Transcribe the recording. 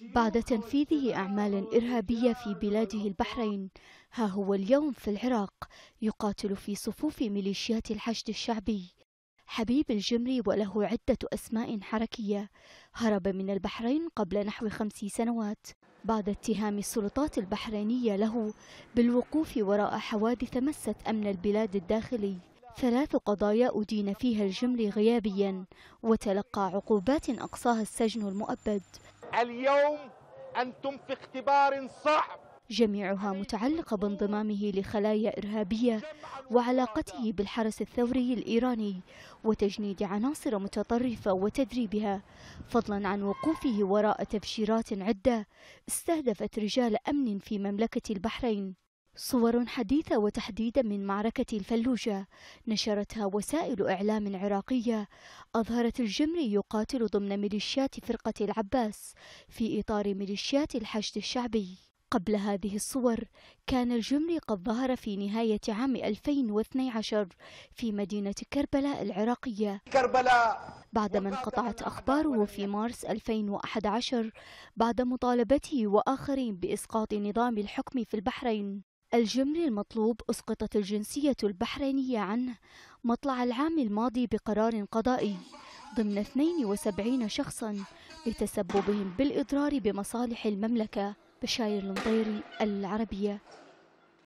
بعد تنفيذه أعمال إرهابية في بلاده البحرين ها هو اليوم في العراق يقاتل في صفوف ميليشيات الحشد الشعبي حبيب الجمري وله عدة أسماء حركية هرب من البحرين قبل نحو خمس سنوات بعد اتهام السلطات البحرينية له بالوقوف وراء حوادث مست أمن البلاد الداخلي ثلاث قضايا أدين فيها الجمري غيابيا وتلقى عقوبات أقصاها السجن المؤبد اليوم أنتم في اختبار صعب جميعها متعلقة بانضمامه لخلايا إرهابية وعلاقته بالحرس الثوري الإيراني وتجنيد عناصر متطرفة وتدريبها فضلا عن وقوفه وراء تبشيرات عدة استهدفت رجال أمن في مملكة البحرين صور حديثة وتحديدا من معركة الفلوجة نشرتها وسائل إعلام عراقية أظهرت الجمري يقاتل ضمن ميليشيات فرقة العباس في إطار ميليشيات الحشد الشعبي قبل هذه الصور كان الجمري قد ظهر في نهاية عام 2012 في مدينة كربلاء العراقية كربلاء بعدما انقطعت أخباره في مارس 2011 بعد مطالبته وآخرين بإسقاط نظام الحكم في البحرين الجمل المطلوب أسقطت الجنسية البحرينية عنه مطلع العام الماضي بقرار قضائي ضمن 72 شخصا لتسببهم بالإضرار بمصالح المملكة بشاير المطيري العربية